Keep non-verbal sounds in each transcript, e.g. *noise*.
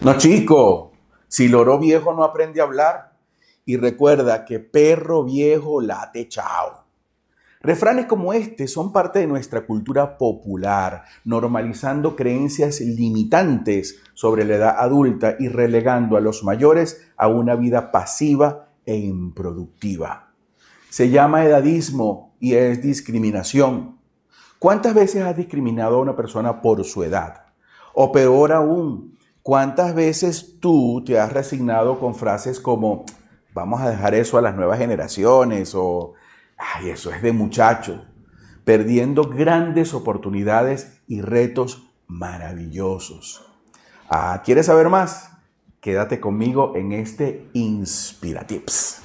No, chico, si loro viejo no aprende a hablar. Y recuerda que perro viejo late chao. Refranes como este son parte de nuestra cultura popular, normalizando creencias limitantes sobre la edad adulta y relegando a los mayores a una vida pasiva e improductiva. Se llama edadismo y es discriminación. ¿Cuántas veces has discriminado a una persona por su edad? O peor aún, ¿Cuántas veces tú te has resignado con frases como, vamos a dejar eso a las nuevas generaciones o, ay, eso es de muchacho, perdiendo grandes oportunidades y retos maravillosos? Ah, ¿Quieres saber más? Quédate conmigo en este Inspiratips.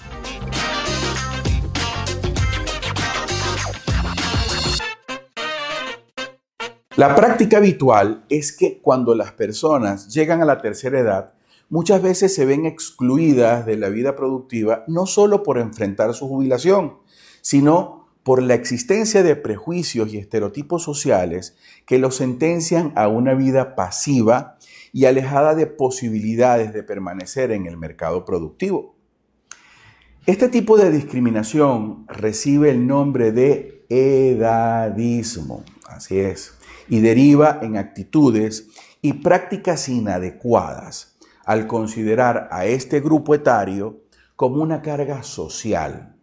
La práctica habitual es que cuando las personas llegan a la tercera edad, muchas veces se ven excluidas de la vida productiva, no solo por enfrentar su jubilación, sino por la existencia de prejuicios y estereotipos sociales que los sentencian a una vida pasiva y alejada de posibilidades de permanecer en el mercado productivo. Este tipo de discriminación recibe el nombre de edadismo. Así es. Y deriva en actitudes y prácticas inadecuadas al considerar a este grupo etario como una carga social,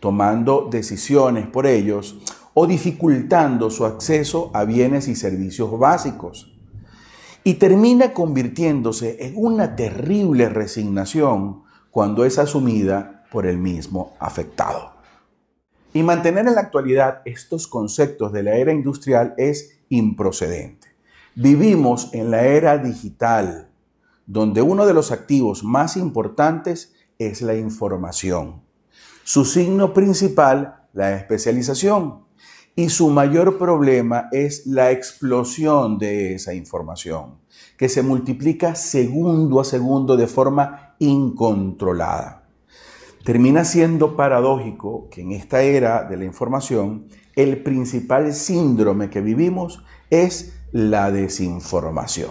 tomando decisiones por ellos o dificultando su acceso a bienes y servicios básicos. Y termina convirtiéndose en una terrible resignación cuando es asumida por el mismo afectado. Y mantener en la actualidad estos conceptos de la era industrial es improcedente. Vivimos en la era digital, donde uno de los activos más importantes es la información. Su signo principal, la especialización. Y su mayor problema es la explosión de esa información, que se multiplica segundo a segundo de forma incontrolada. Termina siendo paradójico que en esta era de la información el principal síndrome que vivimos es la desinformación.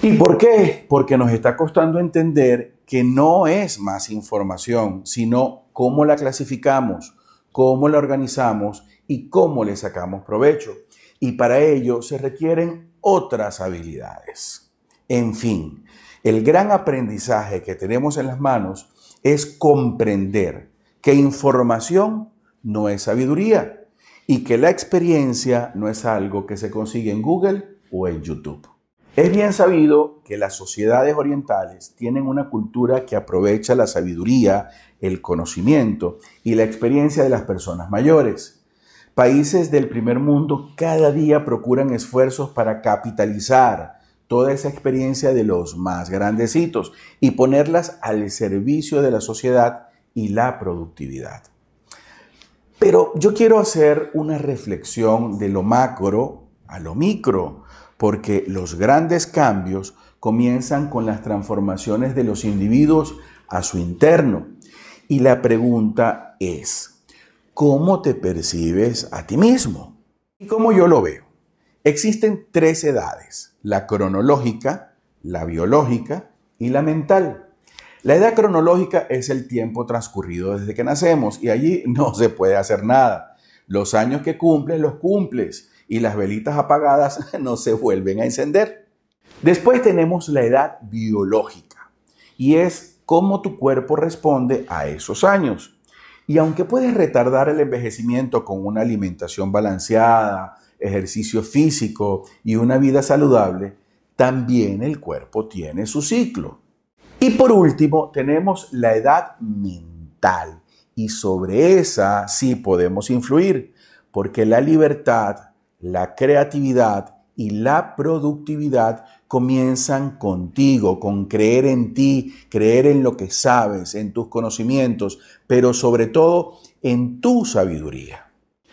¿Y por qué? Porque nos está costando entender que no es más información, sino cómo la clasificamos, cómo la organizamos y cómo le sacamos provecho. Y para ello se requieren otras habilidades. En fin, el gran aprendizaje que tenemos en las manos es comprender que información no es sabiduría y que la experiencia no es algo que se consigue en Google o en YouTube. Es bien sabido que las sociedades orientales tienen una cultura que aprovecha la sabiduría, el conocimiento y la experiencia de las personas mayores. Países del primer mundo cada día procuran esfuerzos para capitalizar toda esa experiencia de los más grandecitos y ponerlas al servicio de la sociedad y la productividad. Pero yo quiero hacer una reflexión de lo macro a lo micro, porque los grandes cambios comienzan con las transformaciones de los individuos a su interno. Y la pregunta es, ¿cómo te percibes a ti mismo? ¿Y cómo yo lo veo? Existen tres edades la cronológica, la biológica y la mental. La edad cronológica es el tiempo transcurrido desde que nacemos y allí *laughs* no se puede hacer nada. Los años que cumples los cumples y las velitas apagadas *laughs* no se vuelven a encender. Después tenemos la edad biológica y es cómo tu cuerpo responde a esos años. Y aunque puedes retardar el envejecimiento con una alimentación balanceada, ejercicio físico y una vida saludable, también el cuerpo tiene su ciclo. Y por último, tenemos la edad mental. Y sobre esa sí podemos influir, porque la libertad, la creatividad y la productividad comienzan contigo, con creer en ti, creer en lo que sabes, en tus conocimientos, pero sobre todo en tu sabiduría.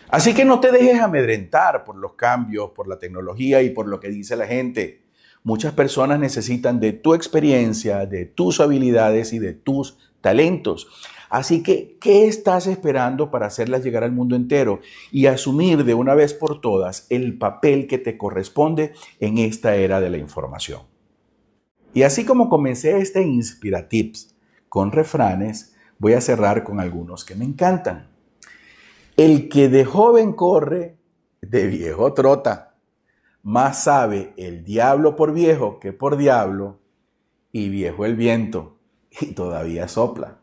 Así que no te dejes amedrentar por los cambios, por la tecnología y por lo que dice la gente. Muchas personas necesitan de tu experiencia, de tus habilidades y de tus talentos. Así que, ¿qué estás esperando para hacerlas llegar al mundo entero y asumir de una vez por todas el papel que te corresponde en esta era de la información? Y así como comencé este Inspiratips con refranes, voy a cerrar con algunos que me encantan. El que de joven corre, de viejo trota. Más sabe el diablo por viejo que por diablo, y viejo el viento, y todavía sopla.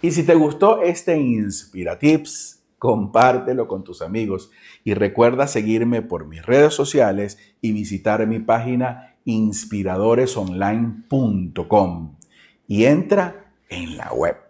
Y si te gustó este Inspiratips, compártelo con tus amigos y recuerda seguirme por mis redes sociales y visitar mi página inspiradoresonline.com y entra en la web.